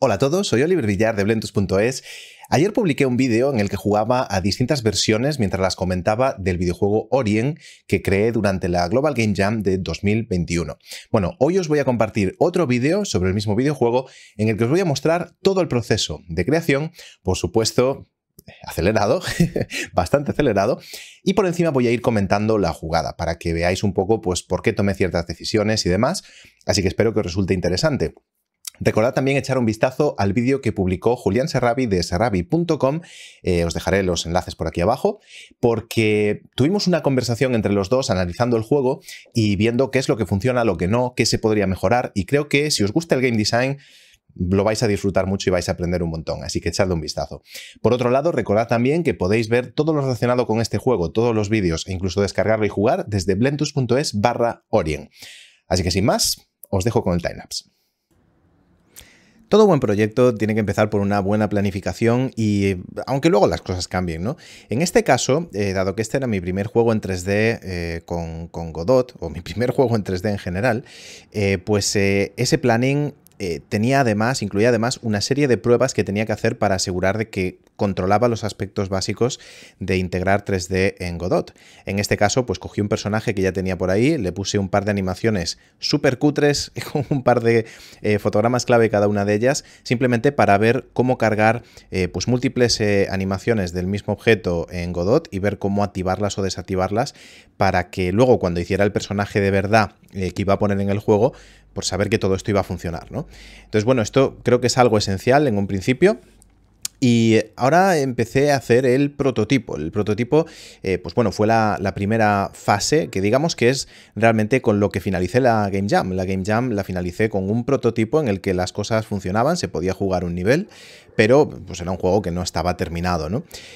Hola a todos, soy Oliver Villar de Blentus.es. Ayer publiqué un vídeo en el que jugaba a distintas versiones mientras las comentaba del videojuego Orien que creé durante la Global Game Jam de 2021. Bueno, hoy os voy a compartir otro vídeo sobre el mismo videojuego en el que os voy a mostrar todo el proceso de creación, por supuesto acelerado, bastante acelerado, y por encima voy a ir comentando la jugada para que veáis un poco pues por qué tomé ciertas decisiones y demás, así que espero que os resulte interesante. Recordad también echar un vistazo al vídeo que publicó Julián Serrabi de serrabi.com, eh, os dejaré los enlaces por aquí abajo, porque tuvimos una conversación entre los dos analizando el juego y viendo qué es lo que funciona, lo que no, qué se podría mejorar y creo que si os gusta el game design lo vais a disfrutar mucho y vais a aprender un montón, así que echadle un vistazo. Por otro lado, recordad también que podéis ver todo lo relacionado con este juego, todos los vídeos e incluso descargarlo y jugar desde blentus.es barra Orient. Así que sin más, os dejo con el timelapse. Todo buen proyecto tiene que empezar por una buena planificación y aunque luego las cosas cambien, ¿no? En este caso, eh, dado que este era mi primer juego en 3D eh, con, Godot, o mi primer juego en 3D en general, eh, pues ese planning eh, tenía además, incluía además una serie de pruebas que tenía que hacer para asegurar de que controlaba los aspectos básicos de integrar 3D en Godot. En este caso, pues cogí un personaje que ya tenía por ahí, le puse un par de animaciones súper cutres, con un par de eh, fotogramas clave cada una de ellas, simplemente para ver cómo cargar eh, pues múltiples animaciones del mismo objeto en Godot y ver cómo activarlas o desactivarlas para que luego cuando hiciera el personaje de verdad que iba a poner en el juego, por saber que todo esto iba a funcionar, ¿no? Entonces, bueno, esto creo que es algo esencial en un principio. Y ahora empecé a hacer el prototipo. El prototipo, eh, pues bueno, fue la, primera fase que digamos que es realmente con lo que finalicé la Game Jam. La Game Jam la finalicé con un prototipo en el que las cosas funcionaban, se podía jugar un nivel, pero pues era un juego que no estaba terminado,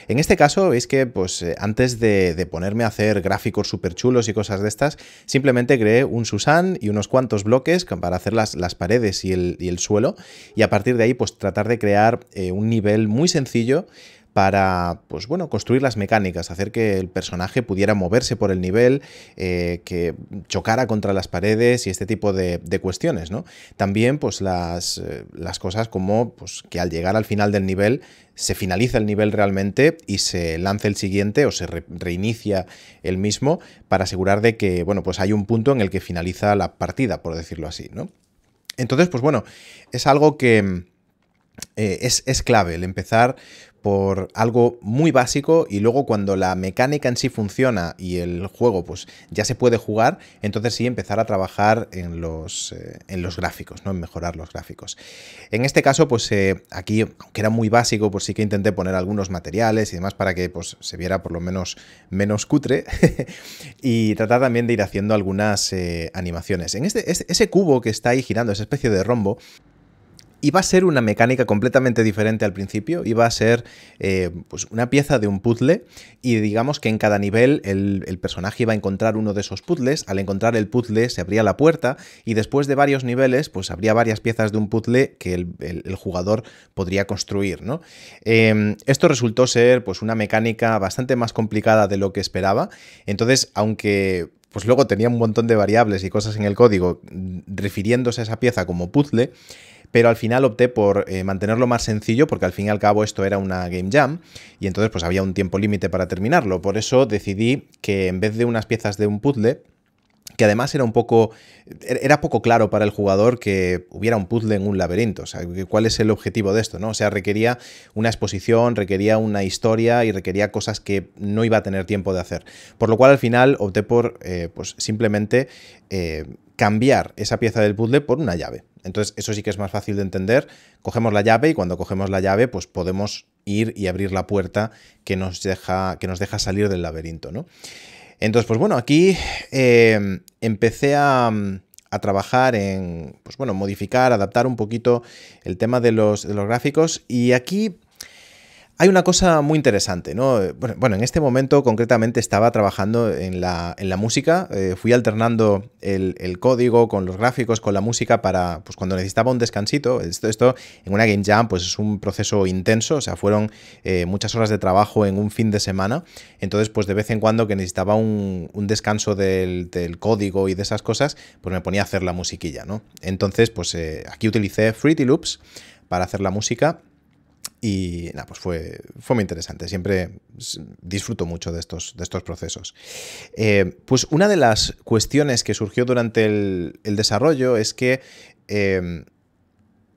En este caso, veis que pues eh, antes de, ponerme a hacer gráficos súper chulos y cosas de estas, simplemente creé un Susan y unos cuantos bloques para hacer las, paredes y el, suelo, y a partir de ahí pues tratar de crear eh, un nivel muy sencillo para, pues bueno, construir las mecánicas, hacer que el personaje pudiera moverse por el nivel, eh, que chocara contra las paredes y este tipo de, cuestiones, ¿no? También, pues las, eh, las cosas como, pues que al llegar al final del nivel se finaliza el nivel realmente y se lanza el siguiente o se reinicia el mismo para asegurar de que, bueno, pues hay un punto en el que finaliza la partida, por decirlo así, ¿no? Entonces, pues bueno, es algo que eh, es, clave el empezar por algo muy básico y luego cuando la mecánica en sí funciona y el juego pues ya se puede jugar, entonces sí empezar a trabajar en los, eh, en los gráficos, ¿no? en mejorar los gráficos. En este caso pues eh, aquí, aunque era muy básico, pues sí que intenté poner algunos materiales y demás para que pues se viera por lo menos menos cutre y tratar también de ir haciendo algunas animaciones. En este, ese cubo que está ahí girando, esa especie de rombo, Iba a ser una mecánica completamente diferente al principio, iba a ser eh, pues, una pieza de un puzzle y digamos que en cada nivel el, personaje iba a encontrar uno de esos puzzles, al encontrar el puzzle se abría la puerta y después de varios niveles pues habría varias piezas de un puzzle que el, jugador podría construir. Em, esto resultó ser pues una mecánica bastante más complicada de lo que esperaba, entonces aunque pues luego tenía un montón de variables y cosas en el código mm, refiriéndose a esa pieza como puzzle, pero al final opté por eh, mantenerlo más sencillo porque al fin y al cabo esto era una game jam y entonces pues había un tiempo límite para terminarlo. Por eso decidí que en vez de unas piezas de un puzzle, que además era un poco er, era poco claro para el jugador que hubiera un puzzle en un laberinto, o sea, cuál es el objetivo de esto, ¿no? O sea, requería una exposición, requería una historia y requería cosas que no iba a tener tiempo de hacer. Por lo cual al final opté por eh, pues simplemente eh, cambiar esa pieza del puzzle por una llave. Entonces, eso sí que es más fácil de entender. Cogemos la llave y cuando cogemos la llave, pues podemos ir y abrir la puerta que nos deja, que nos deja salir del laberinto, Entonces, pues bueno, aquí eh, empecé a, trabajar en, pues bueno, modificar, adaptar un poquito el tema de los, de los gráficos y aquí hay una cosa muy interesante, ¿no? Bueno, en este momento concretamente estaba trabajando en la, música, eh, fui alternando el, código con los gráficos, con la música para, pues cuando necesitaba un descansito, esto, esto en una Game Jam pues es un proceso intenso, o sea, fueron eh, muchas horas de trabajo en un fin de semana, entonces pues de vez en cuando que necesitaba un, descanso del, código y de esas cosas, pues me ponía a hacer la musiquilla, ¿no? Entonces pues eh, aquí utilicé Fruity Loops para hacer la música y nada, pues fue, fue muy interesante. Siempre disfruto mucho de estos, de estos procesos. Eh, pues una de las cuestiones que surgió durante el, desarrollo es que em,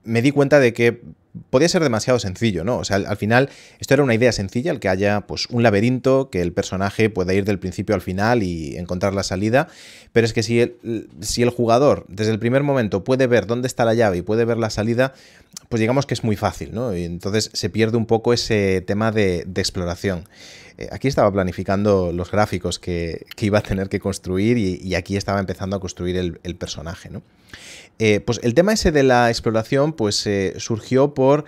me di cuenta de que podía ser demasiado sencillo, ¿no? O sea, al, final, esto era una idea sencilla, el que haya pues un laberinto, que el personaje pueda ir del principio al final y encontrar la salida, pero es que si el, si el jugador desde el primer momento puede ver dónde está la llave y puede ver la salida, pues digamos que es muy fácil, ¿no? Y entonces se pierde un poco ese tema de, exploración. Eh, aquí estaba planificando los gráficos que, iba a tener que construir y, aquí estaba empezando a construir el, personaje, ¿no? Eh, pues el tema ese de la exploración pues eh, surgió por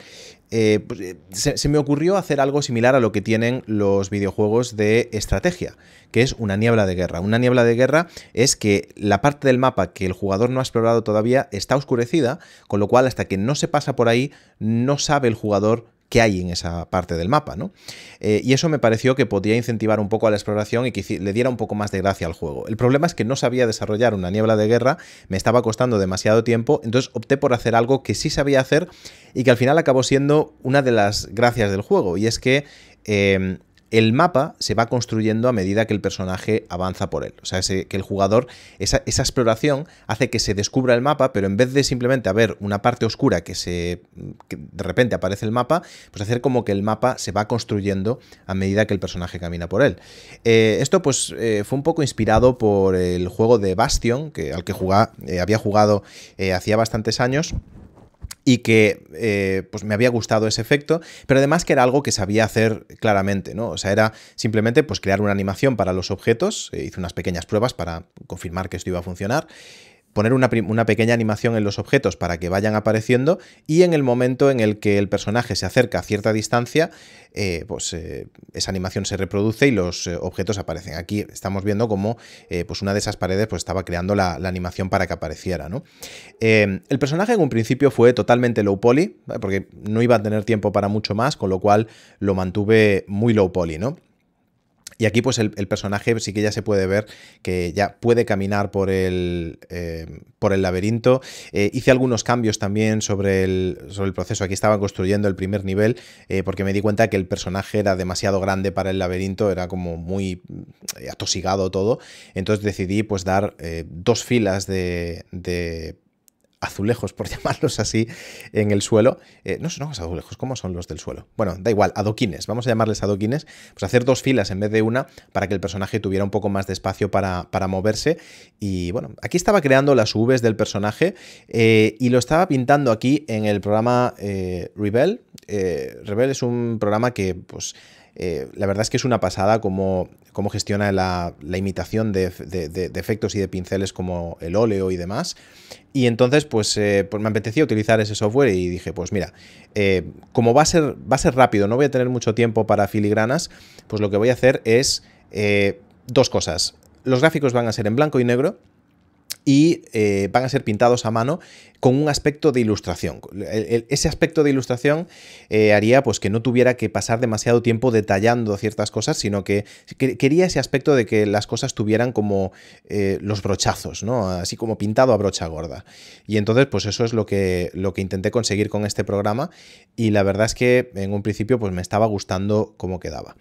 eh, pues, eh, se, se, me ocurrió hacer algo similar a lo que tienen los videojuegos de estrategia, que es una niebla de guerra. Una niebla de guerra es que la parte del mapa que el jugador no ha explorado todavía está oscurecida, con lo cual hasta que no se pasa por ahí no sabe el jugador que hay en esa parte del mapa, ¿no? Eh, y eso me pareció que podía incentivar un poco a la exploración y que le diera un poco más de gracia al juego. El problema es que no sabía desarrollar una niebla de guerra, me estaba costando demasiado tiempo, entonces opté por hacer algo que sí sabía hacer y que al final acabó siendo una de las gracias del juego, y es que em, el mapa se va construyendo a medida que el personaje avanza por él. O sea, que el jugador, esa, exploración hace que se descubra el mapa, pero en vez de simplemente haber una parte oscura que, se, de repente aparece el mapa, pues hacer como que el mapa se va construyendo a medida que el personaje camina por él. Eh, esto pues eh, fue un poco inspirado por el juego de Bastion, que, al que eh, había jugado hacía bastantes años y que eh, pues me había gustado ese efecto, pero además que era algo que sabía hacer claramente, ¿no? O sea, era simplemente pues crear una animación para los objetos, eh, hice unas pequeñas pruebas para confirmar que esto iba a funcionar poner una, pequeña animación en los objetos para que vayan apareciendo y en el momento en el que el personaje se acerca a cierta distancia, eh, pues eh, esa animación se reproduce y los eh, objetos aparecen. Aquí estamos viendo cómo pues una de esas paredes pues, estaba creando la, animación para que apareciera. ¿no? Em, el personaje en un principio fue totalmente low poly, porque no iba a tener tiempo para mucho más, con lo cual lo mantuve muy low poly, ¿no? Y aquí pues el, personaje sí que ya se puede ver que ya puede caminar por el, eh, por el laberinto. Eh, hice algunos cambios también sobre el, proceso. Aquí estaba construyendo el primer nivel eh, porque me di cuenta que el personaje era demasiado grande para el laberinto, era como muy atosigado todo. Entonces decidí pues dar dos filas de azulejos, por llamarlos así, en el suelo. Eh, no son azulejos, ¿cómo son los del suelo? Bueno, da igual, adoquines, vamos a llamarles adoquines, pues hacer dos filas en vez de una para que el personaje tuviera un poco más de espacio para, moverse. Y bueno, aquí estaba creando las UVs del personaje eh, y lo estaba pintando aquí en el programa eh, Rebel. Rebel es un programa que, pues, la verdad es que es una pasada como cómo gestiona la, imitación de, efectos y de pinceles como el óleo y demás. Y entonces, pues, eh, pues me apetecía utilizar ese software y dije, pues mira, eh, como va a, ser, va a ser rápido, no voy a tener mucho tiempo para filigranas, pues lo que voy a hacer es eh, dos cosas. Los gráficos van a ser en blanco y negro, y eh, van a ser pintados a mano con un aspecto de ilustración. ese aspecto de ilustración eh, haría pues, que no tuviera que pasar demasiado tiempo detallando ciertas cosas, sino que, quería ese aspecto de que las cosas tuvieran como eh, los brochazos, ¿no? así como pintado a brocha gorda. Y entonces, pues eso es lo que, lo que intenté conseguir con este programa y la verdad es que en un principio pues, me estaba gustando cómo quedaba.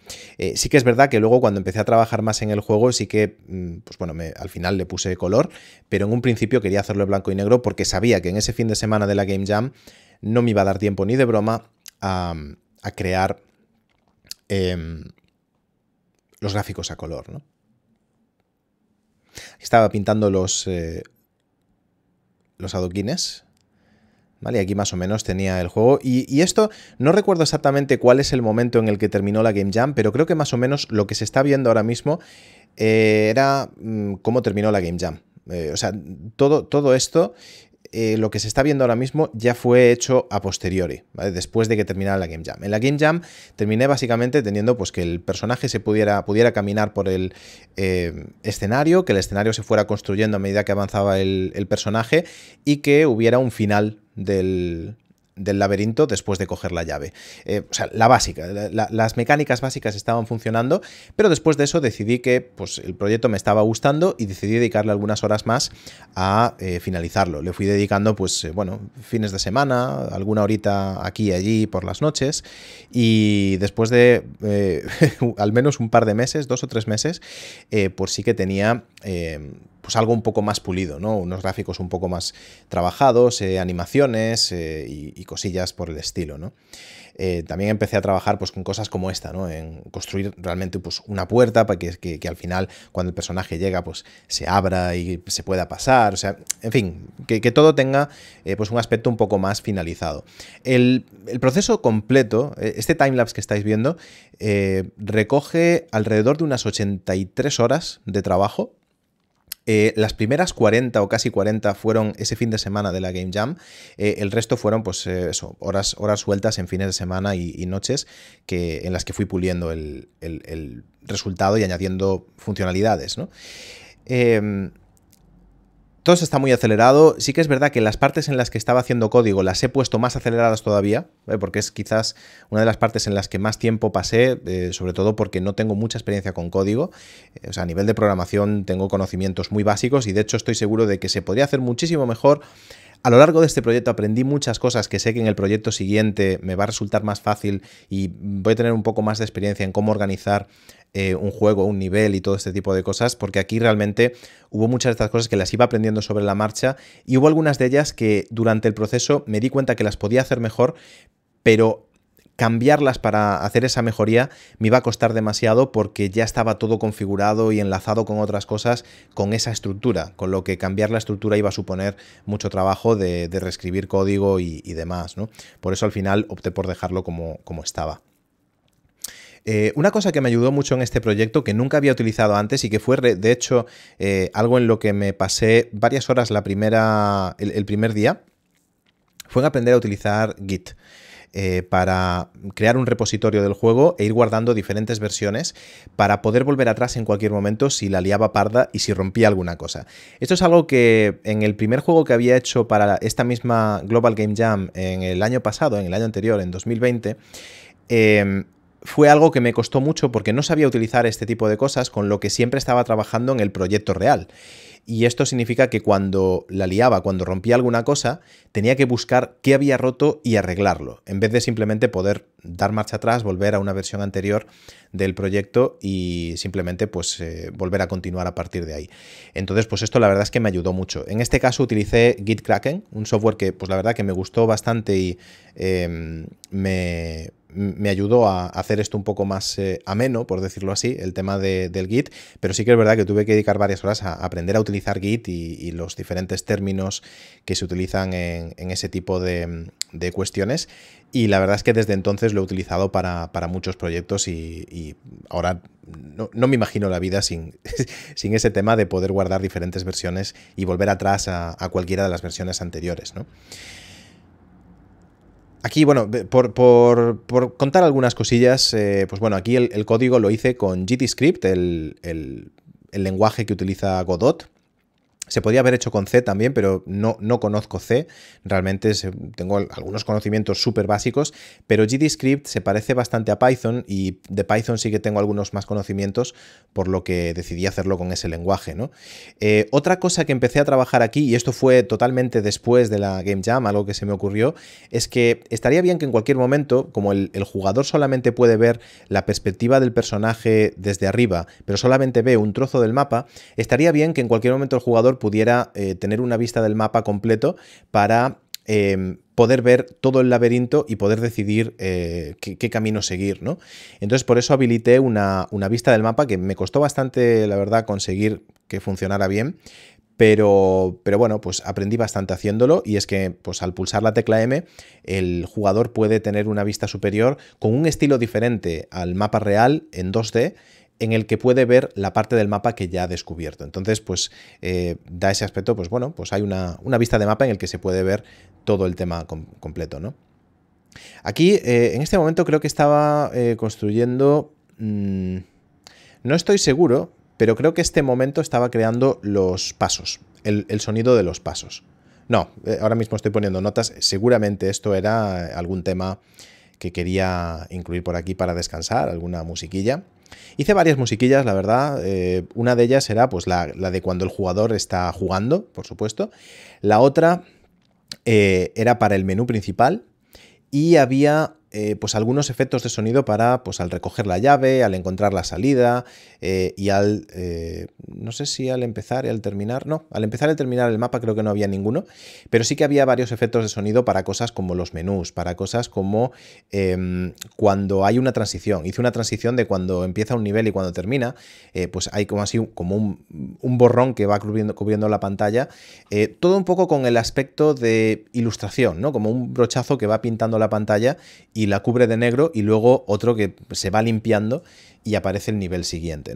sí que es verdad que luego cuando empecé a trabajar más en el juego, sí que mm, pues, bueno, al final le puse color, pero en un principio quería hacerlo en blanco y negro porque sabía que en ese fin de semana de la Game Jam no me iba a dar tiempo ni de broma a, crear em, los gráficos a color. Estaba pintando los, eh, los adoquines. ¿Vale? Aquí más o menos tenía el juego. Y, esto, no recuerdo exactamente cuál es el momento en el que terminó la Game Jam, pero creo que más o menos lo que se está viendo ahora mismo eh, era mm, cómo terminó la Game Jam. Eh, o sea, todo, todo esto, eh, lo que se está viendo ahora mismo, ya fue hecho a posteriori, después de que terminara la Game Jam. En la Game Jam terminé básicamente teniendo pues, que el personaje se pudiera, pudiera caminar por el eh, escenario, que el escenario se fuera construyendo a medida que avanzaba el personaje y que hubiera un final del, del laberinto después de coger la llave. Eh, o sea, la básica, las mecánicas básicas estaban funcionando, pero después de eso decidí que pues, el proyecto me estaba gustando y decidí dedicarle algunas horas más a eh, finalizarlo. Le fui dedicando, pues, eh, bueno, fines de semana, alguna horita aquí y allí por las noches, y después de al menos un par de meses, dos o tres meses, pues sí que tenía pues algo un poco más pulido, Unos gráficos un poco más trabajados, eh, animaciones eh, y, cosillas por el estilo, eh, también empecé a trabajar pues, con cosas como esta, En construir realmente pues, una puerta para que, al final, cuando el personaje llega, pues se abra y se pueda pasar. O sea, en fin, que, todo tenga pues, un aspecto un poco más finalizado. El, el proceso completo, este timelapse que estáis viendo, recoge alrededor de unas 83 horas de trabajo eh, las primeras 40 o casi 40 fueron ese fin de semana de la Game Jam. Eh, el resto fueron, pues, eh, eso, horas, horas sueltas en fines de semana y, noches que, en las que fui puliendo el, el, resultado y añadiendo funcionalidades, ¿no? Em, todo se está muy acelerado. Sí que es verdad que las partes en las que estaba haciendo código las he puesto más aceleradas todavía, ¿eh? porque es quizás una de las partes en las que más tiempo pasé, eh, sobre todo porque no tengo mucha experiencia con código. Eh, a nivel de programación tengo conocimientos muy básicos y de hecho estoy seguro de que se podría hacer muchísimo mejor. A lo largo de este proyecto aprendí muchas cosas que sé que en el proyecto siguiente me va a resultar más fácil y voy a tener un poco más de experiencia en cómo organizar eh, un juego, un nivel y todo este tipo de cosas, porque aquí realmente hubo muchas de estas cosas que las iba aprendiendo sobre la marcha y hubo algunas de ellas que durante el proceso me di cuenta que las podía hacer mejor, pero cambiarlas para hacer esa mejoría me iba a costar demasiado porque ya estaba todo configurado y enlazado con otras cosas con esa estructura, con lo que cambiar la estructura iba a suponer mucho trabajo de, reescribir código y, demás, ¿no? Por eso al final opté por dejarlo como estaba. Eh, una cosa que me ayudó mucho en este proyecto, que nunca había utilizado antes y que fue, de hecho, eh, algo en lo que me pasé varias horas la primera, el, primer día, fue en aprender a utilizar Git. Eh, para crear un repositorio del juego e ir guardando diferentes versiones para poder volver atrás en cualquier momento si la liaba parda y si rompía alguna cosa. Esto es algo que en el primer juego que había hecho para esta misma Global Game Jam en el año pasado, en el año anterior, en 2020, eh, em, fue algo que me costó mucho porque no sabía utilizar este tipo de cosas con lo que siempre estaba trabajando en el proyecto real. Y esto significa que cuando la liaba, cuando rompía alguna cosa, tenía que buscar qué había roto y arreglarlo, en vez de simplemente poder dar marcha atrás, volver a una versión anterior del proyecto y simplemente pues eh, volver a continuar a partir de ahí. Entonces pues esto la verdad es que me ayudó mucho. En este caso utilicé Gitkraken, un software que pues la verdad que me gustó bastante y em, me me ayudó a hacer esto un poco más eh, ameno, por decirlo así, el tema del Git, pero sí que es verdad que tuve que dedicar varias horas a aprender a utilizar Git y, los diferentes términos que se utilizan en, ese tipo de, cuestiones. Y la verdad es que desde entonces lo he utilizado para, muchos proyectos y, ahora no, me imagino la vida sin, ese tema de poder guardar diferentes versiones y volver atrás a, a cualquiera de las versiones anteriores. ¿no? Aquí, bueno, por, contar algunas cosillas, eh, pues bueno, aquí el, código lo hice con GTScript, el lenguaje que utiliza Godot se podía haber hecho con C también, pero no, no conozco C. Realmente tengo algunos conocimientos súper básicos, pero GDScript se parece bastante a Python y de Python sí que tengo algunos más conocimientos, por lo que decidí hacerlo con ese lenguaje. Eh, otra cosa que empecé a trabajar aquí, y esto fue totalmente después de la Game Jam, algo que se me ocurrió, es que estaría bien que en cualquier momento, como el jugador solamente puede ver la perspectiva del personaje desde arriba, pero solamente ve un trozo del mapa, estaría bien que en cualquier momento el jugador pudiera eh, tener una vista del mapa completo para em, poder ver todo el laberinto y poder decidir eh, qué, camino seguir, ¿no? Entonces, por eso habilité una, vista del mapa que me costó bastante, la verdad, conseguir que funcionara bien. Pero, pero bueno, pues aprendí bastante haciéndolo y es que pues al pulsar la tecla M el jugador puede tener una vista superior con un estilo diferente al mapa real en 2D en el que puede ver la parte del mapa que ya ha descubierto. Entonces, pues eh, da ese aspecto, pues bueno, pues hay una, vista de mapa en el que se puede ver todo el tema completo, ¿no? Aquí, eh, en este momento, creo que estaba eh, construyendo... Mm, no estoy seguro, pero creo que este momento estaba creando los pasos, el sonido de los pasos. No, ahora mismo estoy poniendo notas. Seguramente esto era algún tema que quería incluir por aquí para descansar, alguna musiquilla. Hice varias musiquillas, la verdad. Eh, una de ellas era pues la, de cuando el jugador está jugando, por supuesto. La otra eh, era para el menú principal. Y había eh, pues algunos efectos de sonido para, pues al recoger la llave, al encontrar la salida eh, y al, eh, no sé si al empezar y al terminar, no, al empezar y al terminar el mapa creo que no había ninguno, pero sí que había varios efectos de sonido para cosas como los menús, para cosas como em, cuando hay una transición. Hice una transición de cuando empieza un nivel y cuando termina, pues hay como así, como un, borrón que va cubriendo, cubriendo la pantalla, todo un poco con el aspecto de ilustración, ¿no? Como un brochazo que va pintando la pantalla y la cubre de negro y luego otro que se va limpiando y aparece el nivel siguiente.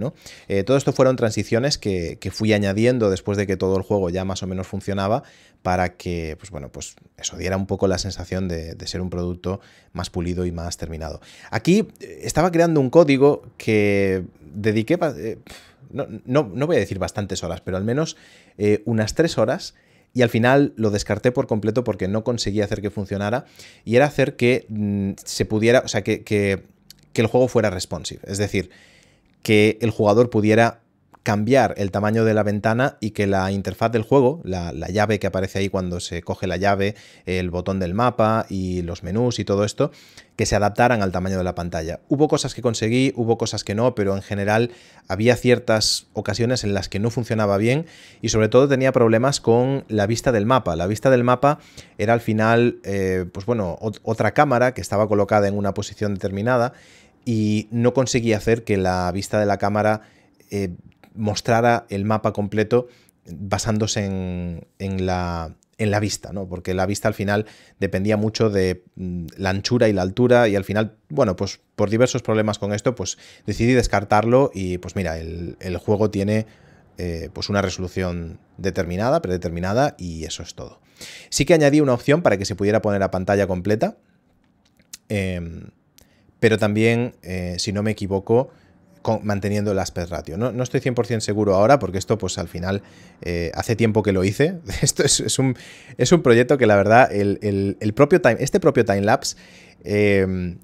Eh, todo esto fueron transiciones que, fui añadiendo después de que todo el juego ya más o menos funcionaba para que, pues bueno, pues eso diera un poco la sensación de, ser un producto más pulido y más terminado. Aquí eh, estaba creando un código que dediqué, eh, no, voy a decir bastantes horas, pero al menos unas tres horas y al final lo descarté por completo porque no conseguí hacer que funcionara y era hacer que mm, se pudiera, o sea, que, que el juego fuera responsive, es decir, que el jugador pudiera cambiar el tamaño de la ventana y que la interfaz del juego, la, llave que aparece ahí cuando se coge la llave, el botón del mapa y los menús y todo esto, que se adaptaran al tamaño de la pantalla. Hubo cosas que conseguí, hubo cosas que no, pero en general había ciertas ocasiones en las que no funcionaba bien y sobre todo tenía problemas con la vista del mapa. La vista del mapa era al final, eh, pues bueno, otra cámara que estaba colocada en una posición determinada y no conseguí hacer que la vista de la cámara eh, mostrara el mapa completo basándose en, la, en la vista, ¿no? Porque la vista al final dependía mucho de mm, la anchura y la altura y al final, bueno, pues por diversos problemas con esto, pues decidí descartarlo y pues mira, el, juego tiene eh, pues una resolución determinada, predeterminada y eso es todo. Sí que añadí una opción para que se pudiera poner a pantalla completa, em, pero también, eh, si no me equivoco, manteniendo el aspect ratio. No, estoy 100% seguro ahora porque esto pues al final eh, hace tiempo que lo hice. Esto es, un, proyecto que la verdad el, propio time, este propio timelapse em,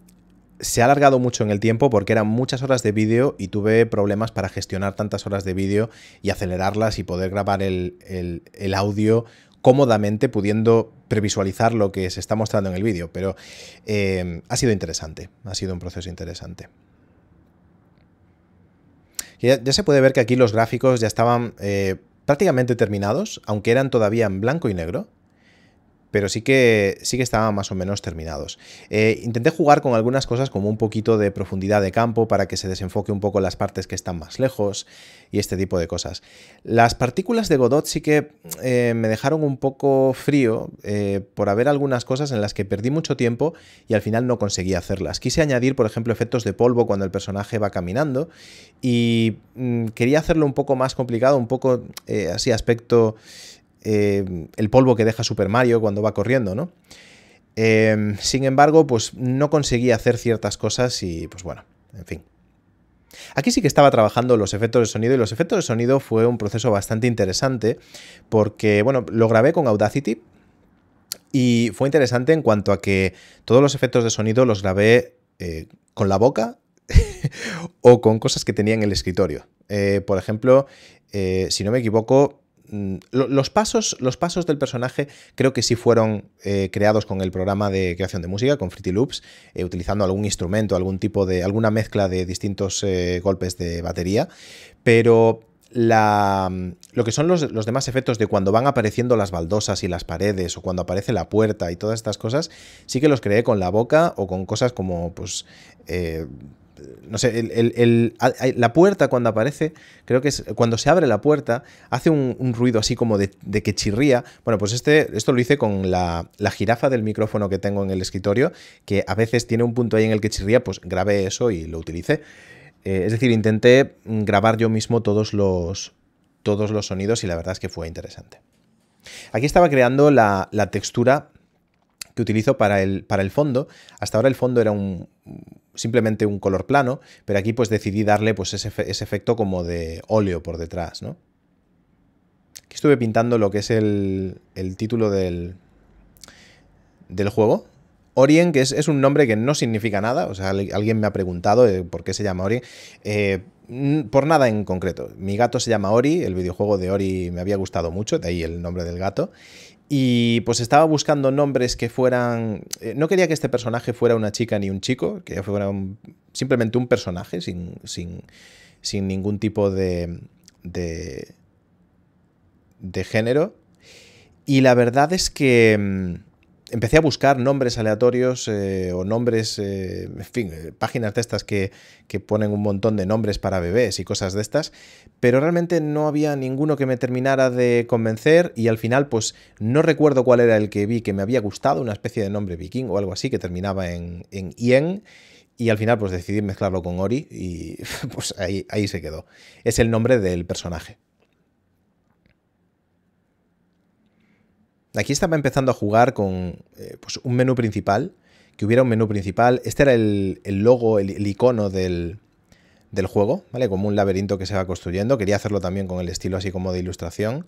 se ha alargado mucho en el tiempo porque eran muchas horas de vídeo y tuve problemas para gestionar tantas horas de vídeo y acelerarlas y poder grabar el, audio cómodamente pudiendo previsualizar lo que se está mostrando en el vídeo, pero em, ha sido interesante, ha sido un proceso interesante. Ya, se puede ver que aquí los gráficos ya estaban eh, prácticamente terminados, aunque eran todavía en blanco y negro pero sí que, sí que estaban más o menos terminados. Eh, intenté jugar con algunas cosas como un poquito de profundidad de campo para que se desenfoque un poco las partes que están más lejos y este tipo de cosas. Las partículas de Godot sí que eh, me dejaron un poco frío eh, por haber algunas cosas en las que perdí mucho tiempo y al final no conseguí hacerlas. Quise añadir, por ejemplo, efectos de polvo cuando el personaje va caminando y mm, quería hacerlo un poco más complicado, un poco así aspecto... Eh, el polvo que deja Super Mario cuando va corriendo, ¿no? Em, sin embargo, pues no conseguí hacer ciertas cosas y pues bueno, en fin. Aquí sí que estaba trabajando los efectos de sonido y los efectos de sonido fue un proceso bastante interesante porque, bueno, lo grabé con Audacity y fue interesante en cuanto a que todos los efectos de sonido los grabé eh, con la boca o con cosas que tenía en el escritorio. Eh, por ejemplo, si no me equivoco, Mm, los pasos, los pasos del personaje creo que sí fueron eh, creados con el programa de creación de música, con Fruity Loops, eh, utilizando algún instrumento, algún tipo de, alguna mezcla de distintos eh, golpes de batería, pero la, mm, lo que son los, demás efectos de cuando van apareciendo las baldosas y las paredes o cuando aparece la puerta y todas estas cosas, sí que los creé con la boca o con cosas como pues no sé, la puerta cuando aparece, creo que cuando se abre la puerta, hace un, ruido así como de, que chirría. Bueno, pues este, esto lo hice con la, jirafa del micrófono que tengo en el escritorio, que a veces tiene un punto ahí en el que chirría, pues grabé eso y lo utilicé. Eh, es decir, intenté mm, grabar yo mismo todos los, todos los sonidos y la verdad es que fue interesante. Aquí estaba creando la, la textura que utilizo para el, para el fondo. Hasta ahora el fondo era un simplemente un color plano, pero aquí pues decidí darle pues ese, ese efecto como de óleo por detrás, ¿no? estuve pintando lo que es el, el título del, del juego, Orien, que es, es, un nombre que no significa nada, o sea, alguien me ha preguntado eh, por qué se llama Ori eh, por nada en concreto. Mi gato se llama Ori, el videojuego de Ori me había gustado mucho, de ahí el nombre del gato, y pues estaba buscando nombres que fueran... Eh, no quería que este personaje fuera una chica ni un chico, que fuera simplemente un personaje sin, sin, sin ningún tipo de, de género. Y la verdad es que mm, empecé a buscar nombres aleatorios eh, o nombres, eh, en fin, eh, páginas de estas que, que, ponen un montón de nombres para bebés y cosas de estas, pero realmente no había ninguno que me terminara de convencer y al final pues no recuerdo cuál era el que vi que me había gustado, una especie de nombre viking o algo así que terminaba en, en ien. Y al final pues decidí mezclarlo con Ori y pues ahí, ahí se quedó. Es el nombre del personaje. Aquí estaba empezando a jugar con eh, pues, un menú principal, que hubiera un menú principal. Este era el, logo, el, icono del, juego, ¿vale? Como un laberinto que se va construyendo. Quería hacerlo también con el estilo así como de ilustración.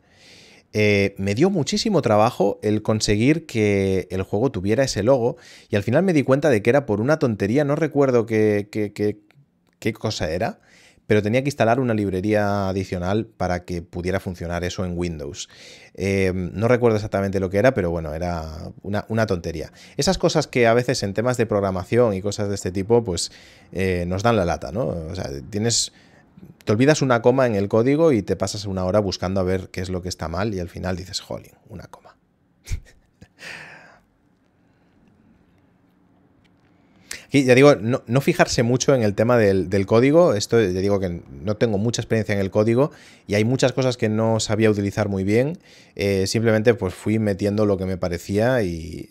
Eh, me dio muchísimo trabajo el conseguir que el juego tuviera ese logo y al final me di cuenta de que era por una tontería, no recuerdo qué cosa era, pero tenía que instalar una librería adicional para que pudiera funcionar eso en Windows. Em, no recuerdo exactamente lo que era, pero bueno, era una, tontería. Esas cosas que a veces en temas de programación y cosas de este tipo, pues eh, nos dan la lata, ¿no? O sea, tienes te olvidas una coma en el código y te pasas una hora buscando a ver qué es lo que está mal y al final dices, jolín, una coma. ya digo, no, fijarse mucho en el tema del, código. Esto ya digo que no tengo mucha experiencia en el código y hay muchas cosas que no sabía utilizar muy bien. Eh, simplemente pues fui metiendo lo que me parecía y,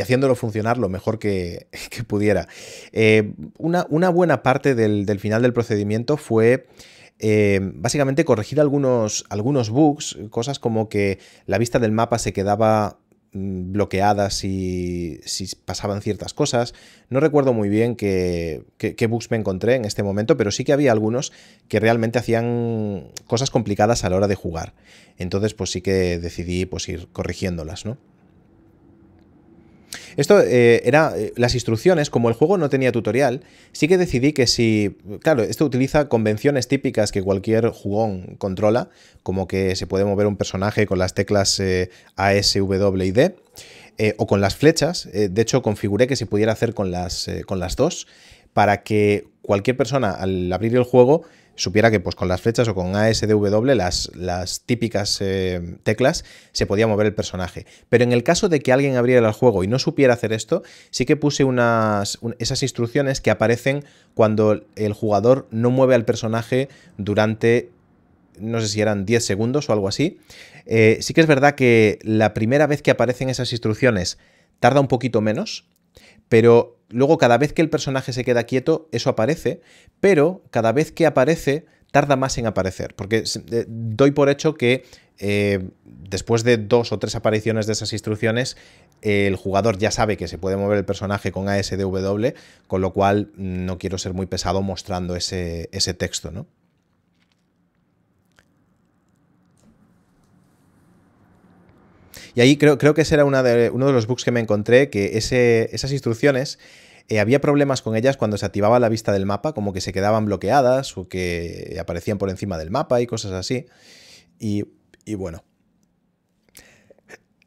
haciéndolo funcionar lo mejor que, pudiera. Eh, una, buena parte del, final del procedimiento fue... Eh, básicamente corregir algunos, algunos bugs, cosas como que la vista del mapa se quedaba Mm, bloqueadas y si, pasaban ciertas cosas. No recuerdo muy bien qué, qué, bugs me encontré en este momento, pero sí que había algunos que realmente hacían cosas complicadas a la hora de jugar. Entonces, pues sí que decidí pues, ir corrigiéndolas, ¿no? Esto eh, era eh, las instrucciones, como el juego no tenía tutorial, sí que decidí que si, claro, esto utiliza convenciones típicas que cualquier jugón controla, como que se puede mover un personaje con las teclas eh, A, S, W y D, o con las flechas, de hecho configuré que se pudiera hacer con las, con las dos, para que cualquier persona al abrir el juego supiera que pues, con las flechas o con ASDW, las, las típicas eh, teclas, se podía mover el personaje. Pero en el caso de que alguien abriera el juego y no supiera hacer esto, sí que puse unas, esas instrucciones que aparecen cuando el jugador no mueve al personaje durante no sé si eran 10 segundos o algo así. Eh, sí que es verdad que la primera vez que aparecen esas instrucciones tarda un poquito menos, pero luego cada vez que el personaje se queda quieto, eso aparece, pero cada vez que aparece, tarda más en aparecer, porque doy por hecho que eh, después de dos o tres apariciones de esas instrucciones, el jugador ya sabe que se puede mover el personaje con ASDW, con lo cual mm, no quiero ser muy pesado mostrando ese, ese texto, ¿no? Y ahí creo, creo que ese era de, uno de los bugs que me encontré, que esas instrucciones eh, había problemas con ellas cuando se activaba la vista del mapa, como que se quedaban bloqueadas o que aparecían por encima del mapa y cosas así. Y, y bueno.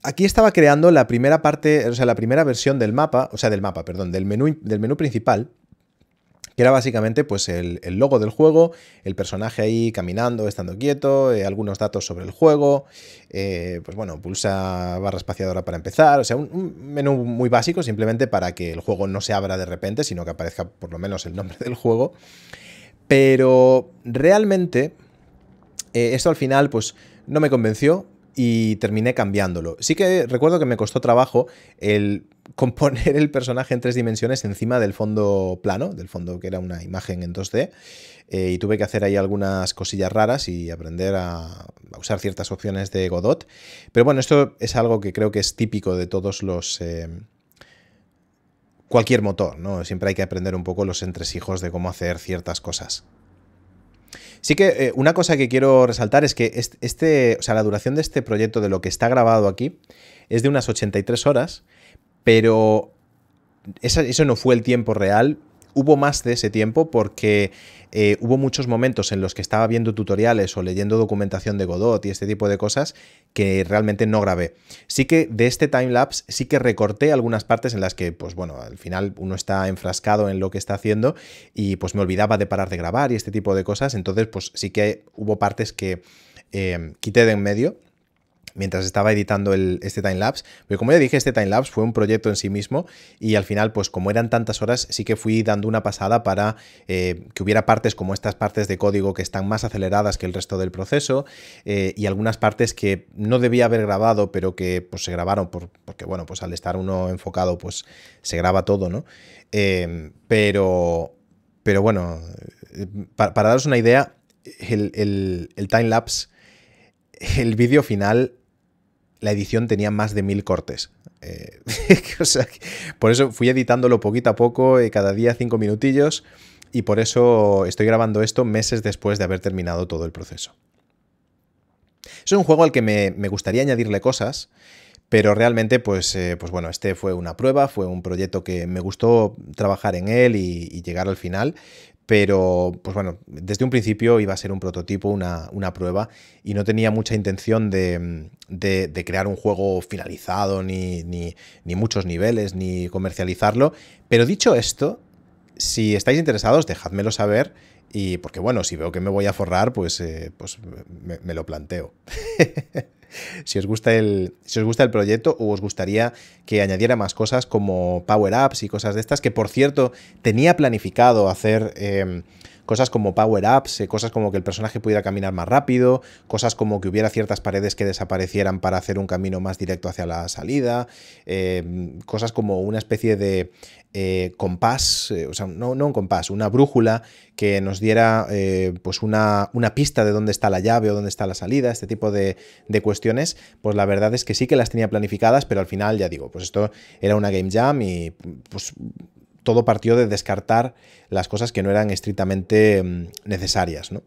Aquí estaba creando la primera parte, o sea, la primera versión del mapa, o sea, del mapa, perdón, del menú, del menú principal, que era básicamente pues el, logo del juego, el personaje ahí caminando, estando quieto, eh, algunos datos sobre el juego, eh, pues bueno, pulsa barra espaciadora para empezar, o sea, un, menú muy básico simplemente para que el juego no se abra de repente, sino que aparezca por lo menos el nombre del juego. Pero realmente eh, esto al final pues no me convenció y terminé cambiándolo. Sí que recuerdo que me costó trabajo el componer el personaje en tres dimensiones encima del fondo plano, del fondo que era una imagen en 2D, eh, y tuve que hacer ahí algunas cosillas raras y aprender a, usar ciertas opciones de Godot. Pero bueno, esto es algo que creo que es típico de todos los... Eh, cualquier motor, ¿no? Siempre hay que aprender un poco los entresijos de cómo hacer ciertas cosas. Sí que eh, una cosa que quiero resaltar es que este, o sea, la duración de este proyecto, de lo que está grabado aquí, es de unas 83 horas, pero eso no fue el tiempo real Hubo más de ese tiempo porque eh, hubo muchos momentos en los que estaba viendo tutoriales o leyendo documentación de Godot y este tipo de cosas que realmente no grabé. Sí que de este timelapse sí que recorté algunas partes en las que, pues bueno, al final uno está enfrascado en lo que está haciendo y pues me olvidaba de parar de grabar y este tipo de cosas. Entonces, pues sí que hubo partes que eh, quité de en medio mientras estaba editando el, este timelapse. Pero como ya dije, este timelapse fue un proyecto en sí mismo y al final, pues como eran tantas horas, sí que fui dando una pasada para eh, que hubiera partes como estas partes de código que están más aceleradas que el resto del proceso eh, y algunas partes que no debía haber grabado, pero que pues se grabaron por, porque, bueno, pues al estar uno enfocado, pues se graba todo, ¿no? Em, pero, pero bueno, para, daros una idea, el, el, el timelapse, el vídeo final la edición tenía más de mil cortes. Eh, por eso fui editándolo poquito a poco, eh, cada día cinco minutillos, y por eso estoy grabando esto meses después de haber terminado todo el proceso. Es un juego al que me, gustaría añadirle cosas, pero realmente, pues, eh, pues bueno, este fue una prueba, fue un proyecto que me gustó trabajar en él y llegar al final, pero pues bueno, desde un principio iba a ser un prototipo, una, prueba, y no tenía mucha intención de, crear un juego finalizado, ni, muchos niveles, ni comercializarlo. Pero dicho esto, si estáis interesados, dejádmelo saber. Y porque bueno, si veo que me voy a forrar, pues, eh, pues me lo planteo. si os gusta el, si os gusta el proyecto o os gustaría que añadiera más cosas como power-ups y cosas de estas, que por cierto tenía planificado hacer... Em, cosas como power-ups, eh, cosas como que el personaje pudiera caminar más rápido, cosas como que hubiera ciertas paredes que desaparecieran para hacer un camino más directo hacia la salida, em, cosas como una especie de eh, compás, eh, o sea, no, un compás, una brújula que nos diera eh, pues una, pista de dónde está la llave o dónde está la salida, este tipo de, cuestiones, pues la verdad es que sí que las tenía planificadas, pero al final, ya digo, pues esto era una game jam y pues todo partió de descartar las cosas que no eran estrictamente mm, necesarias, ¿no?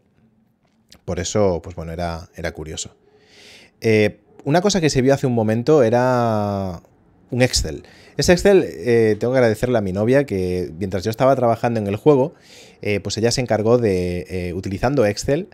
Por eso, pues bueno, era, era curioso. una cosa que se vio hace un momento era un Excel. Ese Excel eh, tengo que agradecerle a mi novia que mientras yo estaba trabajando en el juego, eh, pues ella se encargó de, eh, utilizando Excel,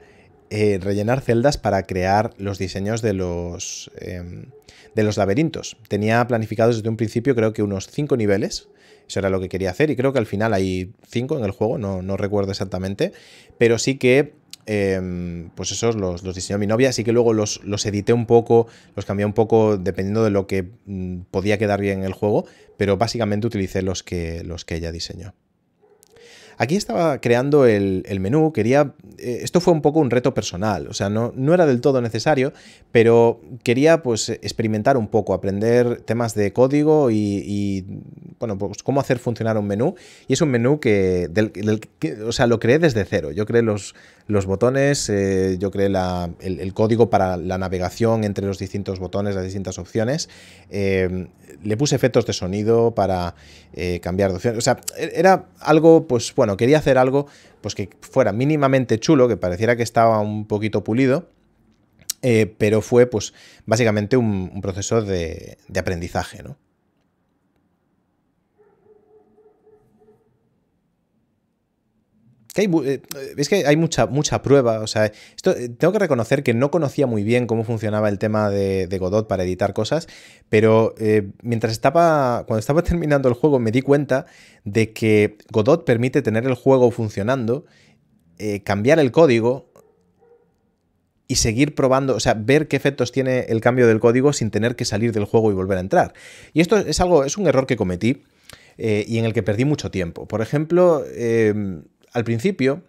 rellenar celdas para crear los diseños de los, em, de los laberintos. Tenía planificados desde un principio creo que unos 5 niveles, eso era lo que quería hacer y creo que al final hay 5 en el juego, no, no recuerdo exactamente, pero sí que Em, pues esos los, diseñó mi novia, así que luego los, edité un poco, los cambié un poco dependiendo de lo que mm, podía quedar bien en el juego, pero básicamente utilicé los que, los que ella diseñó. Aquí estaba creando el, menú, quería... Eh, esto fue un poco un reto personal, o sea, no, era del todo necesario, pero quería pues experimentar un poco, aprender temas de código y, bueno, pues cómo hacer funcionar un menú. Y es un menú que, o sea, lo creé desde cero. Yo creé los, los botones, eh, yo creé el, código para la navegación entre los distintos botones, las distintas opciones. Em, le puse efectos de sonido para eh, cambiar de opción. O sea, e-, era algo, pues bueno, quería hacer algo pues que fuera mínimamente chulo, que pareciera que estaba un poquito pulido, eh, pero fue pues básicamente un, proceso de, de aprendizaje, ¿no? Eh, es que hay mucha, mucha prueba. O sea, eh, tengo que reconocer que no conocía muy bien cómo funcionaba el tema de, Godot para editar cosas, pero eh, mientras estaba, cuando estaba terminando el juego me di cuenta de que Godot permite tener el juego funcionando, cambiar el código y seguir probando, o sea, ver qué efectos tiene el cambio del código sin tener que salir del juego y volver a entrar. Y esto es algo, es un error que cometí. y en el que perdí mucho tiempo. Por ejemplo, al principio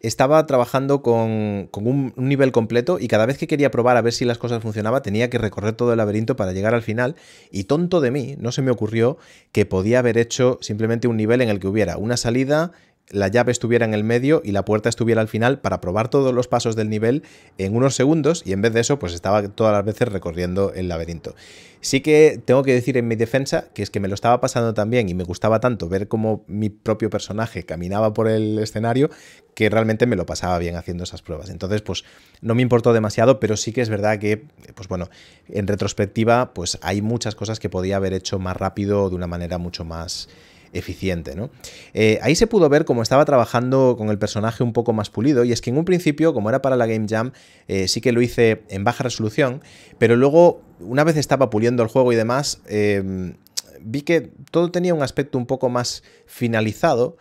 estaba trabajando con, un, nivel completo y cada vez que quería probar a ver si las cosas funcionaban tenía que recorrer todo el laberinto para llegar al final y tonto de mí, no se me ocurrió que podía haber hecho simplemente un nivel en el que hubiera una salida, la llave estuviera en el medio y la puerta estuviera al final para probar todos los pasos del nivel en unos segundos y en vez de eso pues estaba todas las veces recorriendo el laberinto. Sí que tengo que decir en mi defensa que es que me lo estaba pasando también y me gustaba tanto ver cómo mi propio personaje caminaba por el escenario que realmente me lo pasaba bien haciendo esas pruebas. Entonces pues no me importó demasiado, pero sí que es verdad que pues bueno, en retrospectiva pues hay muchas cosas que podía haber hecho más rápido de una manera mucho más eficiente. ¿no? Eh, ahí se pudo ver cómo estaba trabajando con el personaje un poco más pulido, y es que en un principio, como era para la Game Jam, eh, sí que lo hice en baja resolución, pero luego, una vez estaba puliendo el juego y demás, em, vi que todo tenía un aspecto un poco más finalizado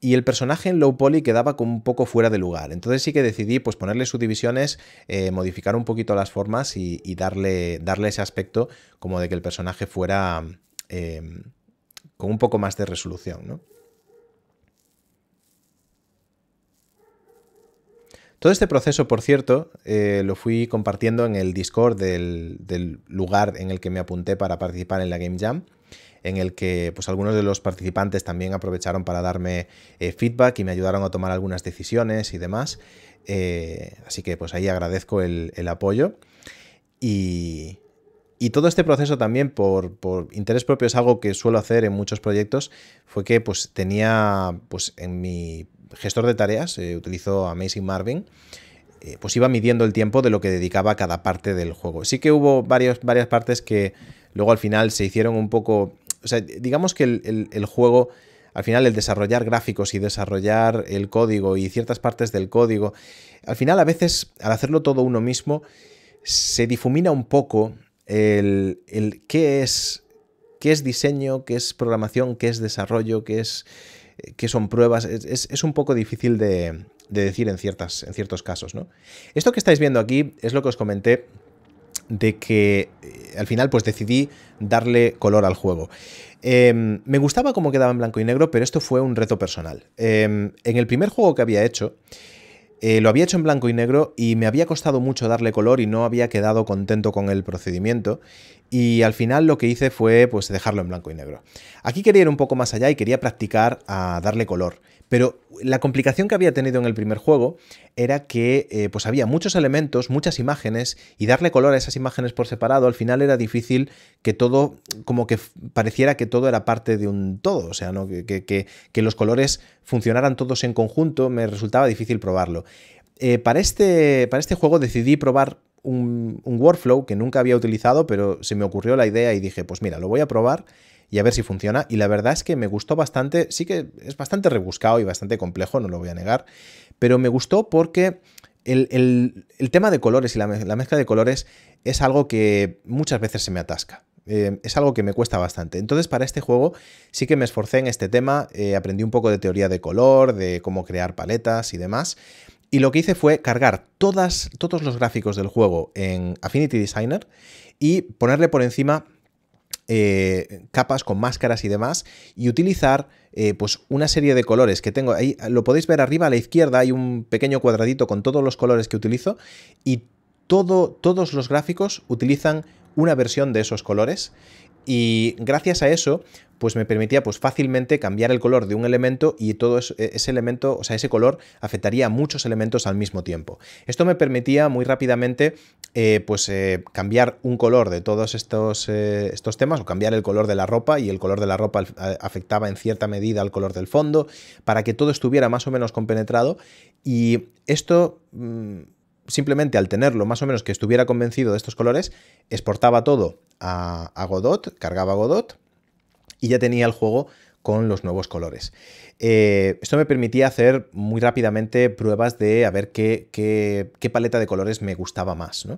y el personaje en low poly quedaba como un poco fuera de lugar. Entonces sí que decidí pues, ponerle subdivisiones, eh, modificar un poquito las formas y, darle, darle ese aspecto como de que el personaje fuera... Em, con un poco más de resolución, Todo este proceso, por cierto, eh, lo fui compartiendo en el Discord del, lugar en el que me apunté para participar en la Game Jam, en el que pues, algunos de los participantes también aprovecharon para darme eh, feedback y me ayudaron a tomar algunas decisiones y demás. Eh, así que pues ahí agradezco el, el apoyo. Y, y todo este proceso también por, interés propio es algo que suelo hacer en muchos proyectos, fue que pues tenía pues en mi gestor de tareas, eh, utilizo Amazing Marvin, eh, pues iba midiendo el tiempo de lo que dedicaba a cada parte del juego. Sí que hubo varias partes que luego al final se hicieron un poco, o sea, digamos que el juego al final el desarrollar gráficos y desarrollar el código y ciertas partes del código, al final a veces al hacerlo todo uno mismo se difumina un poco el, el qué es qué es diseño, qué es programación, qué es desarrollo, qué es eh, son pruebas. Es, un poco difícil de, decir en, ciertas, en ciertos casos. ¿no? Esto que estáis viendo aquí es lo que os comenté de que eh, al final pues decidí darle color al juego. Em, me gustaba cómo quedaba en blanco y negro, pero esto fue un reto personal. Em, en el primer juego que había hecho, eh, lo había hecho en blanco y negro y me había costado mucho darle color y no había quedado contento con el procedimiento. Y al final lo que hice fue pues dejarlo en blanco y negro. Aquí quería ir un poco más allá y quería practicar a darle color. Pero la complicación que había tenido en el primer juego era que eh, pues había muchos elementos, muchas imágenes, y darle color a esas imágenes por separado, al final era difícil que todo, como que pareciera que todo era parte de un todo, o sea, que, los colores funcionaran todos en conjunto, me resultaba difícil probarlo. Eh, para, este, para este juego decidí probar un, un workflow que nunca había utilizado, pero se me ocurrió la idea y dije, pues mira, lo voy a probar y a ver si funciona. Y la verdad es que me gustó bastante, sí que es bastante rebuscado y bastante complejo, no lo voy a negar, pero me gustó porque el, tema de colores y la, mezcla de colores es algo que muchas veces se me atasca. Eh, es algo que me cuesta bastante. Entonces, para este juego sí que me esforcé en este tema, eh, aprendí un poco de teoría de color, de cómo crear paletas y demás. Y lo que hice fue cargar todas, todos los gráficos del juego en Affinity Designer y ponerle por encima eh, capas con máscaras y demás y utilizar eh, pues una serie de colores que tengo ahí. Lo podéis ver arriba a la izquierda, hay un pequeño cuadradito con todos los colores que utilizo y todo, todos los gráficos utilizan una versión de esos colores y gracias a eso, pues me permitía pues fácilmente cambiar el color de un elemento y todo e-, ese elemento, o sea, ese color afectaría a muchos elementos al mismo tiempo. Esto me permitía muy rápidamente eh, pues eh, cambiar un color de todos estos, eh, estos temas o cambiar el color de la ropa y el color de la ropa afectaba en cierta medida al color del fondo para que todo estuviera más o menos compenetrado y esto... Mm, simplemente al tenerlo más o menos que estuviera convencido de estos colores, exportaba todo a, Godot, cargaba Godot y ya tenía el juego con los nuevos colores. Eh, esto me permitía hacer muy rápidamente pruebas de a ver qué, qué, paleta de colores me gustaba más.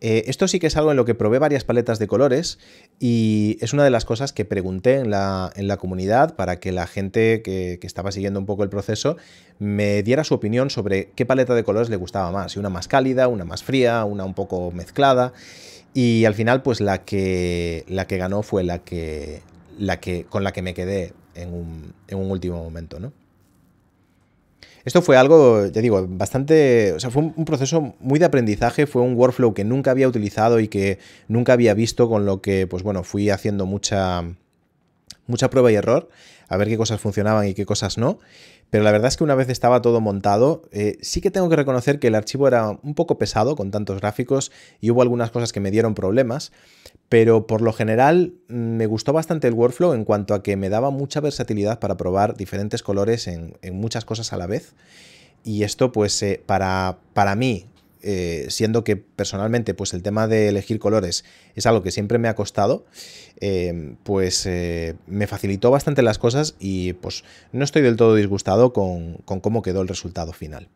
Eh, esto sí que es algo en lo que probé varias paletas de colores y es una de las cosas que pregunté en la, en la comunidad para que la gente que, estaba siguiendo un poco el proceso me diera su opinión sobre qué paleta de colores le gustaba más, si una más cálida, una más fría, una un poco mezclada. Y al final, pues la que, la que ganó fue la que, la que, con la que me quedé en un, último momento, ¿no? Esto fue algo, ya digo, bastante, o sea, fue un proceso muy de aprendizaje, fue un workflow que nunca había utilizado y que nunca había visto, con lo que, pues bueno, fui haciendo mucha, mucha prueba y error, a ver qué cosas funcionaban y qué cosas no. Pero la verdad es que una vez estaba todo montado, eh, sí que tengo que reconocer que el archivo era un poco pesado con tantos gráficos y hubo algunas cosas que me dieron problemas, pero por lo general mm, me gustó bastante el workflow en cuanto a que me daba mucha versatilidad para probar diferentes colores en, muchas cosas a la vez. Y esto, pues, eh, para, para mí, eh, siendo que personalmente pues el tema de elegir colores es algo que siempre me ha costado, em, pues eh, me facilitó bastante las cosas y pues no estoy del todo disgustado con, cómo quedó el resultado final.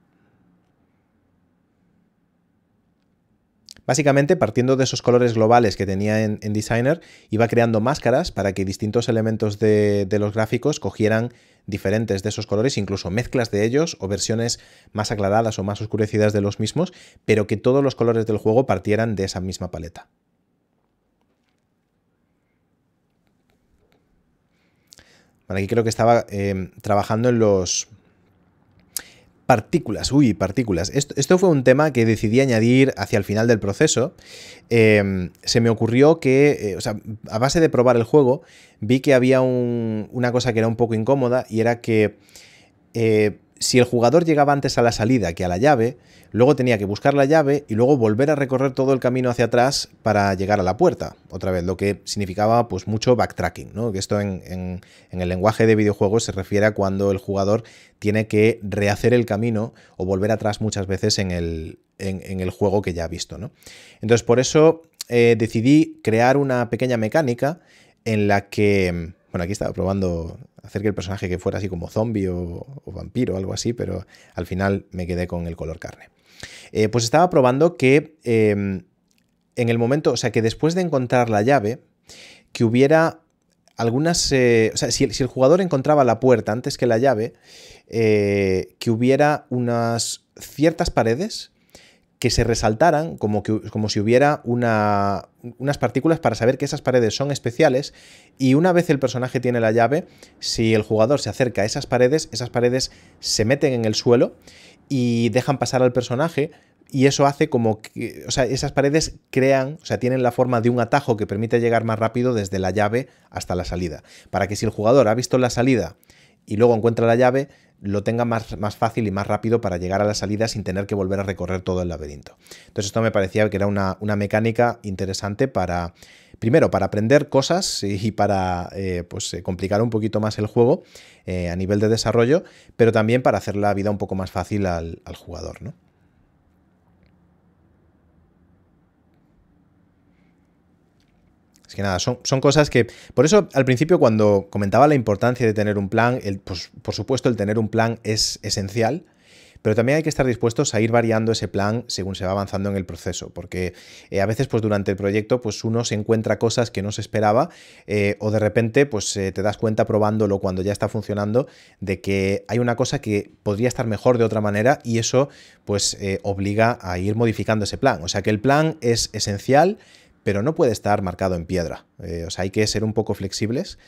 Básicamente, partiendo de esos colores globales que tenía en, Designer, iba creando máscaras para que distintos elementos de, de los gráficos cogieran diferentes de esos colores, incluso mezclas de ellos o versiones más aclaradas o más oscurecidas de los mismos, pero que todos los colores del juego partieran de esa misma paleta. Bueno, aquí creo que estaba eh, trabajando en los, Partículas, uy, partículas. Esto, fue un tema que decidí añadir hacia el final del proceso. Eh, se me ocurrió que, eh, o sea, a base de probar el juego, vi que había una cosa que era un poco incómoda y era que eh, si el jugador llegaba antes a la salida que a la llave, luego tenía que buscar la llave y luego volver a recorrer todo el camino hacia atrás para llegar a la puerta. Otra vez, lo que significaba pues mucho backtracking, ¿no? Que esto en, el lenguaje de videojuegos se refiere a cuando el jugador tiene que rehacer el camino o volver atrás muchas veces en el, juego que ya ha visto, ¿no? Entonces, por eso eh, decidí crear una pequeña mecánica en la que bueno, aquí estaba probando hacer que el personaje que fuera así como zombie o, vampiro o algo así, pero al final me quedé con el color carne. Eh, pues estaba probando que em, en el momento, o sea, que después de encontrar la llave, que hubiera algunas... Eh, o sea, si, el jugador encontraba la puerta antes que la llave, eh, que hubiera unas ciertas paredes que se resaltaran como, que, como si hubiera unas partículas para saber que esas paredes son especiales y una vez el personaje tiene la llave, si el jugador se acerca a esas paredes, esas paredes se meten en el suelo y dejan pasar al personaje y eso hace como que, o sea, esas paredes crean, o sea, tienen la forma de un atajo que permite llegar más rápido desde la llave hasta la salida, para que si el jugador ha visto la salida y luego encuentra la llave, lo tenga más, fácil y más rápido para llegar a la salida sin tener que volver a recorrer todo el laberinto. Entonces esto me parecía que era una, mecánica interesante para, primero, para aprender cosas y, para eh, pues, eh, complicar un poquito más el juego eh, a nivel de desarrollo, pero también para hacer la vida un poco más fácil al, al jugador. ¿no? que nada, son, son cosas que... Por eso al principio cuando comentaba la importancia de tener un plan, pues, por supuesto el tener un plan es esencial, pero también hay que estar dispuestos a ir variando ese plan según se va avanzando en el proceso, porque eh, a veces pues durante el proyecto pues uno se encuentra cosas que no se esperaba eh, o de repente pues eh, te das cuenta probándolo cuando ya está funcionando de que hay una cosa que podría estar mejor de otra manera y eso pues obliga a ir modificando ese plan. O sea que el plan es esencial, pero no puede estar marcado en piedra. Eh, o sea, hay que ser un poco flexibles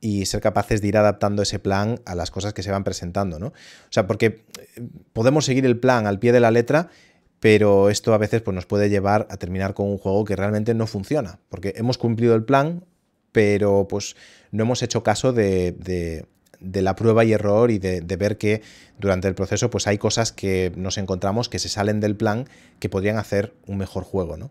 y ser capaces de ir adaptando ese plan a las cosas que se van presentando, ¿no? O sea, porque eh, podemos seguir el plan al pie de la letra, pero esto a veces pues, nos puede llevar a terminar con un juego que realmente no funciona, porque hemos cumplido el plan, pero pues no hemos hecho caso de, la prueba y error y de, de, ver que durante el proceso pues hay cosas que nos encontramos que se salen del plan que podrían hacer un mejor juego, ¿no?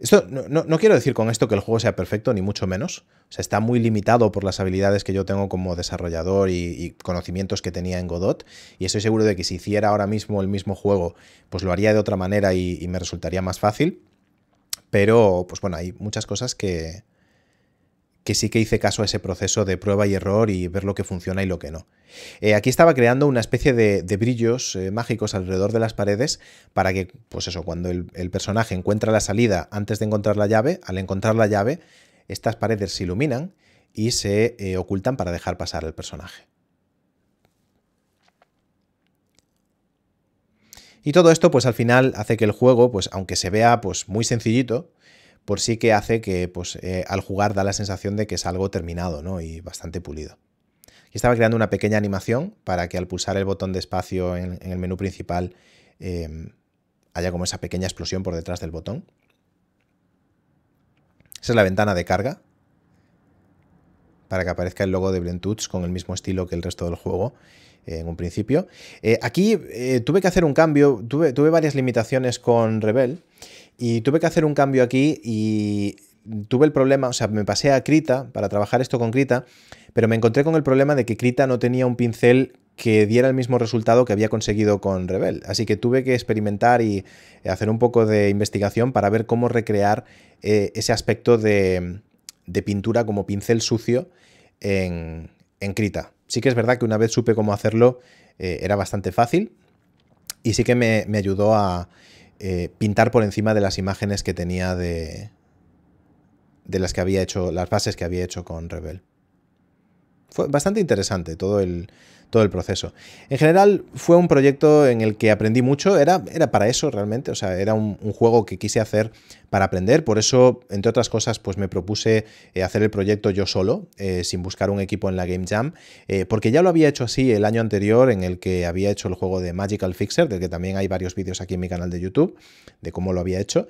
Esto, no, quiero decir con esto que el juego sea perfecto, ni mucho menos. O está muy limitado por las habilidades que yo tengo como desarrollador y, conocimientos que tenía en Godot. Y estoy seguro de que si hiciera ahora mismo el mismo juego, pues lo haría de otra manera y, y me resultaría más fácil. Pero, pues bueno, hay muchas cosas que, que sí que hice caso a ese proceso de prueba y error y ver lo que funciona y lo que no. Eh, aquí estaba creando una especie de, brillos eh, mágicos alrededor de las paredes para que, pues eso, cuando el, personaje encuentra la salida antes de encontrar la llave, al encontrar la llave, estas paredes se iluminan y se eh, ocultan para dejar pasar al personaje. Y todo esto, pues al final hace que el juego, pues aunque se vea pues muy sencillito, por sí que hace que pues, eh, al jugar da la sensación de que es algo terminado y bastante pulido. Y estaba creando una pequeña animación para que al pulsar el botón de espacio en, el menú principal em, haya como esa pequeña explosión por detrás del botón. Esa es la ventana de carga para que aparezca el logo de Blentuts con el mismo estilo que el resto del juego eh, en un principio. Eh, aquí tuve que hacer un cambio, tuve, tuve varias limitaciones con Rebel y tuve que hacer un cambio aquí y tuve el problema, o sea, me pasé a Krita para trabajar esto con Krita, pero me encontré con el problema de que Krita no tenía un pincel que diera el mismo resultado que había conseguido con Rebel. Así que tuve que experimentar y hacer un poco de investigación para ver cómo recrear eh, ese aspecto de, de, pintura como pincel sucio en, en Krita. Sí que es verdad que una vez supe cómo hacerlo, eh, era bastante fácil y sí que me ayudó a, eh, pintar por encima de las imágenes que tenía de, de las que había hecho, las bases que había hecho con Rebel. Fue bastante interesante todo el, todo el proceso. En general fue un proyecto en el que aprendí mucho, era, era para eso realmente, o sea, era un, juego que quise hacer para aprender, por eso, entre otras cosas, pues me propuse eh, hacer el proyecto yo solo, eh, sin buscar un equipo en la Game Jam, eh, porque ya lo había hecho así el año anterior en el que había hecho el juego de Magical Fixer, del que también hay varios vídeos aquí en mi canal de YouTube, de cómo lo había hecho.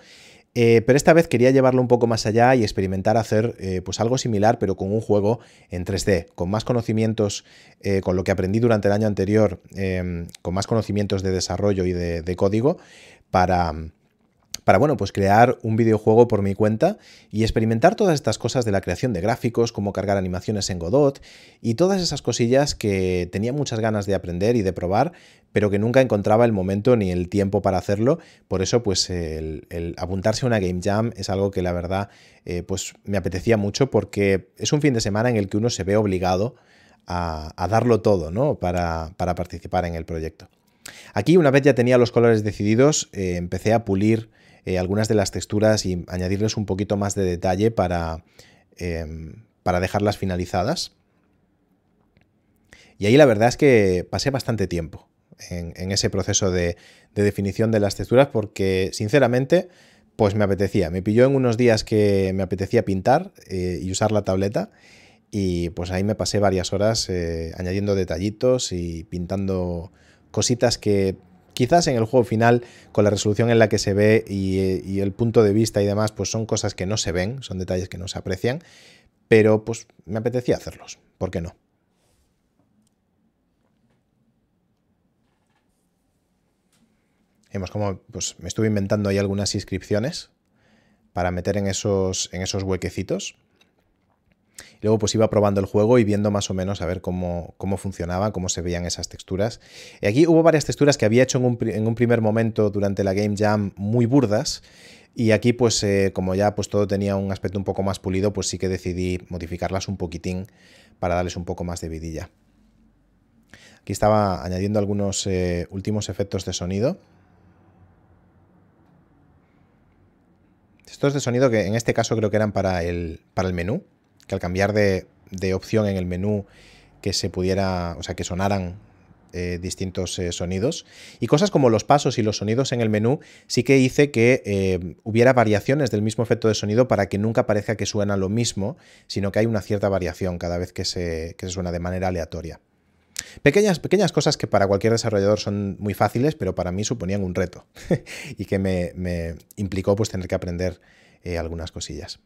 Eh, pero esta vez quería llevarlo un poco más allá y experimentar hacer eh, pues algo similar, pero con un juego en 3D, con más conocimientos, eh, con lo que aprendí durante el año anterior, em, con más conocimientos de desarrollo y de código, para, para, bueno, pues crear un videojuego por mi cuenta y experimentar todas estas cosas de la creación de gráficos, cómo cargar animaciones en Godot y todas esas cosillas que tenía muchas ganas de aprender y de probar, pero que nunca encontraba el momento ni el tiempo para hacerlo. Por eso, pues el, apuntarse a una Game Jam es algo que la verdad, eh, pues me apetecía mucho porque es un fin de semana en el que uno se ve obligado a, darlo todo, ¿no? Para, participar en el proyecto. Aquí, una vez ya tenía los colores decididos, eh, empecé a pulir eh, algunas de las texturas y añadirles un poquito más de detalle para, em, para dejarlas finalizadas. Y ahí la verdad es que pasé bastante tiempo en, ese proceso de, definición de las texturas porque sinceramente pues me apetecía. Me pilló en unos días que me apetecía pintar eh, y usar la tableta y pues ahí me pasé varias horas eh, añadiendo detallitos y pintando cositas que Quizás en el juego final, con la resolución en la que se ve eh, y, el punto de vista y demás, pues son cosas que no se ven, son detalles que no se aprecian, pero pues me apetecía hacerlos, ¿por qué no? Vemos como, pues, me estuve inventando ahí algunas inscripciones para meter en esos, en esos huequecitos. Luego pues iba probando el juego y viendo más o menos a ver cómo, cómo funcionaba, cómo se veían esas texturas. Y aquí hubo varias texturas que había hecho en un, primer momento durante la Game Jam muy burdas. Y aquí, pues, eh, como ya pues todo tenía un aspecto un poco más pulido, pues sí que decidí modificarlas un poquitín para darles un poco más de vidilla. Aquí estaba añadiendo algunos eh, últimos efectos de sonido. Estos de sonido que en este caso creo que eran para el, para el menú que al cambiar de, opción en el menú que se pudiera, o sea, que sonaran eh, distintos eh, sonidos. Y cosas como los pasos y los sonidos en el menú sí que hice que eh, hubiera variaciones del mismo efecto de sonido para que nunca parezca que suena lo mismo, sino que hay una cierta variación cada vez que se, suena de manera aleatoria. Pequeñas, pequeñas cosas que para cualquier desarrollador son muy fáciles, pero para mí suponían un reto y que me, me implicó pues tener que aprender algunas cosillas.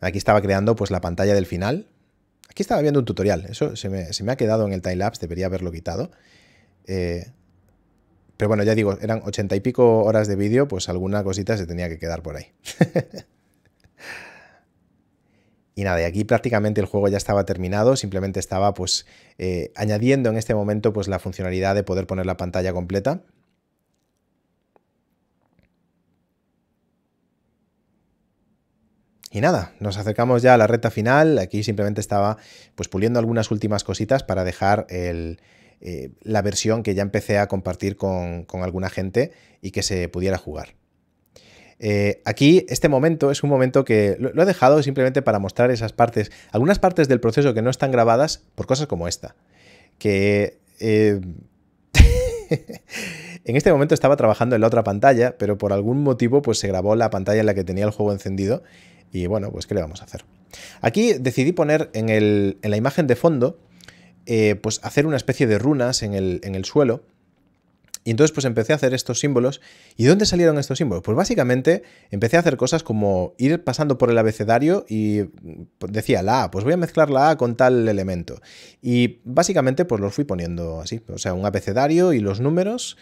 Aquí estaba creando pues la pantalla del final. Aquí estaba viendo un tutorial, eso se me, ha quedado en el timelapse, debería haberlo quitado. Eh, pero bueno, ya digo, eran ochenta y pico horas de vídeo, pues alguna cosita se tenía que quedar por ahí. y nada, y aquí prácticamente el juego ya estaba terminado, simplemente estaba pues eh, añadiendo en este momento pues la funcionalidad de poder poner la pantalla completa. Y nada, nos acercamos ya a la recta final. Aquí simplemente estaba pues puliendo algunas últimas cositas para dejar eh, la versión que ya empecé a compartir con, alguna gente y que se pudiera jugar. Eh, aquí, este momento es un momento que lo, he dejado simplemente para mostrar esas partes, algunas partes del proceso que no están grabadas por cosas como esta. Que eh, en este momento estaba trabajando en la otra pantalla, pero por algún motivo pues se grabó la pantalla en la que tenía el juego encendido y bueno, pues ¿qué le vamos a hacer? Aquí decidí poner en, la imagen de fondo, eh, pues hacer una especie de runas en el, en el suelo. Y entonces pues empecé a hacer estos símbolos. ¿Y dónde salieron estos símbolos? Pues básicamente empecé a hacer cosas como ir pasando por el abecedario y pues, decía la A, pues voy a mezclar la A con tal elemento. Y básicamente pues los fui poniendo así, o sea, un abecedario y los números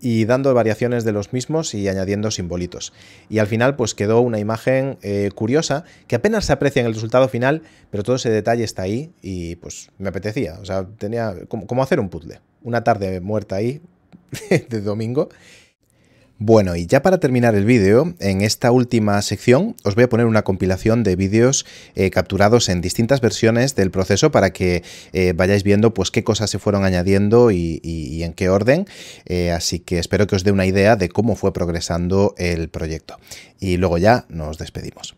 y dando variaciones de los mismos y añadiendo simbolitos. Y al final pues quedó una imagen eh, curiosa que apenas se aprecia en el resultado final, pero todo ese detalle está ahí y pues me apetecía, o sea, tenía como hacer un puzzle. Una tarde muerta ahí de domingo bueno, y ya para terminar el vídeo, en esta última sección os voy a poner una compilación de vídeos eh, capturados en distintas versiones del proceso para que eh, vayáis viendo pues qué cosas se fueron añadiendo y, en qué orden. Eh, así que espero que os dé una idea de cómo fue progresando el proyecto. Y luego ya nos despedimos.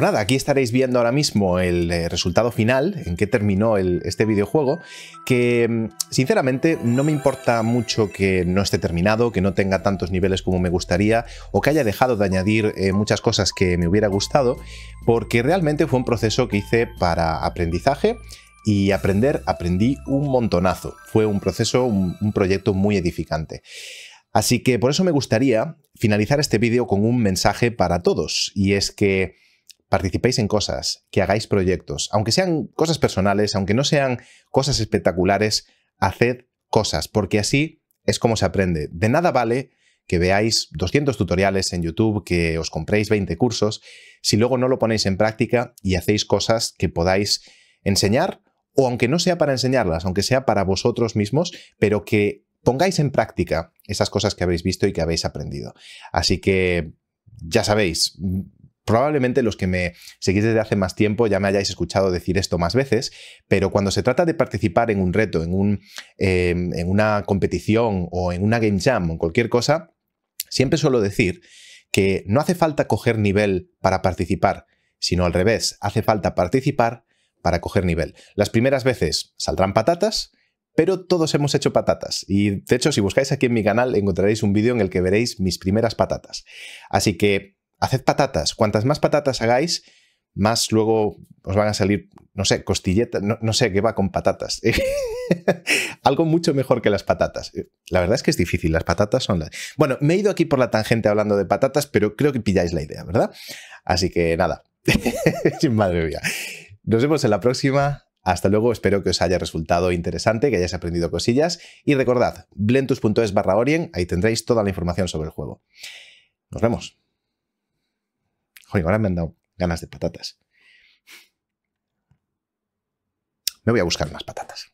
nada, aquí estaréis viendo ahora mismo el eh, resultado final, en que terminó este videojuego, que mm, sinceramente no me importa mucho que no esté terminado, que no tenga tantos niveles como me gustaría, o que haya dejado de añadir eh, muchas cosas que me hubiera gustado, porque realmente fue un proceso que hice para aprendizaje y aprender aprendí un montonazo. Fue un proceso, un proyecto muy edificante. Así que por eso me gustaría finalizar este vídeo con un mensaje para todos, y es que participéis en cosas, que hagáis proyectos, aunque sean cosas personales, aunque no sean cosas espectaculares, haced cosas, porque así es como se aprende. De nada vale que veáis 200 tutoriales en YouTube, que os compréis 20 cursos, si luego no lo ponéis en práctica y hacéis cosas que podáis enseñar, o aunque no sea para enseñarlas, aunque sea para vosotros mismos, pero que pongáis en práctica esas cosas que habéis visto y que habéis aprendido. Así que, ya sabéis, Probablemente los que me seguís desde hace más tiempo ya me hayáis escuchado decir esto más veces, pero cuando se trata de participar en un reto, eh, en, una competición o en una game jam o en cualquier cosa, siempre suelo decir que no hace falta coger nivel para participar, sino al revés, hace falta participar para coger nivel. Las primeras veces saldrán patatas, pero todos hemos hecho patatas. Y de hecho, si buscáis aquí en mi canal, encontraréis un vídeo en el que veréis mis primeras patatas. Así que haced patatas. Cuantas más patatas hagáis, más luego os van a salir, no sé, costilletas, no, sé qué va con patatas. Algo mucho mejor que las patatas. La verdad es que es difícil, las patatas son las... Bueno, me he ido aquí por la tangente hablando de patatas, pero creo que pilláis la idea, ¿verdad? Así que nada, Sin madre mía. Nos vemos en la próxima. Hasta luego, espero que os haya resultado interesante, que hayáis aprendido cosillas y recordad, blentus.es barra orien, ahí tendréis toda la información sobre el juego. Nos vemos. Joder, ahora me han dado ganas de patatas. Me voy a buscar unas patatas.